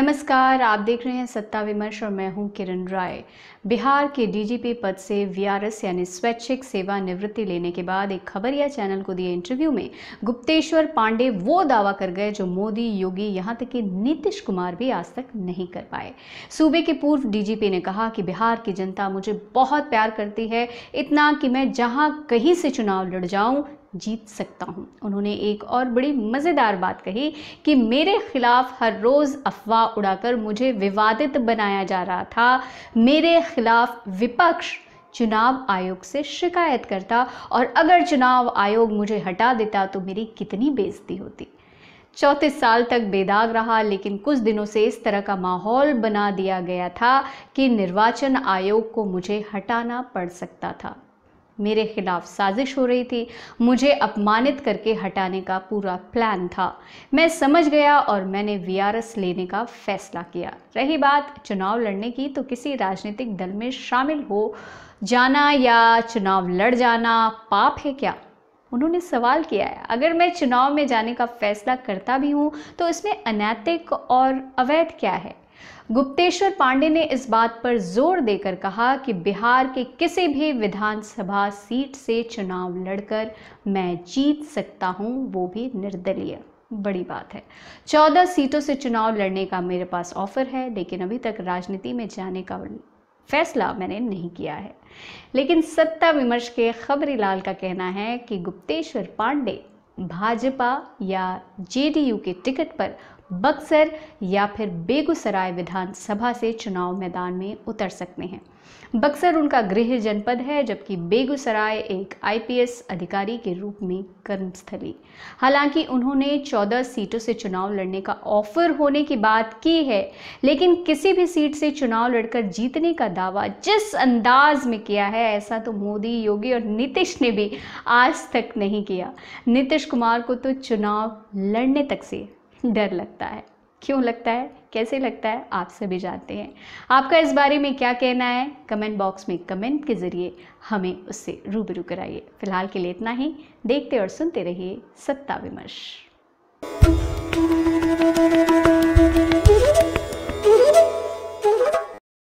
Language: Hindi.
नमस्कार आप देख रहे हैं सत्ता विमर्श और मैं हूं किरण राय बिहार के डीजीपी पद से वीआरएस यानी स्वैच्छिक सेवा निवृत्ति लेने के बाद एक खबरिया चैनल को दिए इंटरव्यू में गुप्तेश्वर पांडे वो दावा कर गए जो मोदी योगी यहां तक कि नीतीश कुमार भी आज तक नहीं कर पाए सूबे के पूर्व डीजीपी ने कहा कि बिहार की जनता मुझे बहुत प्यार करती है इतना कि मैं जहाँ कहीं से चुनाव लड़ जाऊँ जीत सकता हूँ उन्होंने एक और बड़ी मज़ेदार बात कही कि मेरे खिलाफ हर रोज़ अफवाह उड़ाकर मुझे विवादित बनाया जा रहा था मेरे खिलाफ विपक्ष चुनाव आयोग से शिकायत करता और अगर चुनाव आयोग मुझे हटा देता तो मेरी कितनी बेइज्जती होती चौंतीस साल तक बेदाग रहा लेकिन कुछ दिनों से इस तरह का माहौल बना दिया गया था कि निर्वाचन आयोग को मुझे हटाना पड़ सकता था मेरे खिलाफ साजिश हो रही थी मुझे अपमानित करके हटाने का पूरा प्लान था मैं समझ गया और मैंने वीआरएस लेने का फैसला किया रही बात चुनाव लड़ने की तो किसी राजनीतिक दल में शामिल हो जाना या चुनाव लड़ जाना पाप है क्या उन्होंने सवाल किया है अगर मैं चुनाव में जाने का फैसला करता भी हूँ तो इसमें अनैतिक और अवैध क्या है गुप्तेश्वर पांडे ने इस बात पर जोर देकर कहा कि बिहार के किसी भी विधानसभा सीट से चुनाव लड़कर मैं जीत सकता हूं वो भी निर्दलीय बड़ी बात है चौदह सीटों से चुनाव लड़ने का मेरे पास ऑफर है लेकिन अभी तक राजनीति में जाने का फैसला मैंने नहीं किया है लेकिन सत्ता विमर्श के खबरी लाल का कहना है कि गुप्तेश्वर पांडे भाजपा या जेडीयू के टिकट पर बक्सर या फिर बेगूसराय विधानसभा से चुनाव मैदान में उतर सकते हैं बक्सर उनका गृह जनपद है जबकि बेगूसराय एक आईपीएस अधिकारी के रूप में कर्मस्थली हालांकि उन्होंने 14 सीटों से चुनाव लड़ने का ऑफर होने की बात की है लेकिन किसी भी सीट से चुनाव लड़कर जीतने का दावा जिस अंदाज में किया है ऐसा तो मोदी योगी और नीतीश ने भी आज तक नहीं किया नीतीश कुमार को तो चुनाव लड़ने तक से डर लगता है क्यों लगता है कैसे लगता है आप सभी जानते हैं आपका इस बारे में क्या कहना है कमेंट बॉक्स में कमेंट के ज़रिए हमें उससे रूबरू कराइए फिलहाल के लिए इतना ही देखते और सुनते रहिए सत्ता विमर्श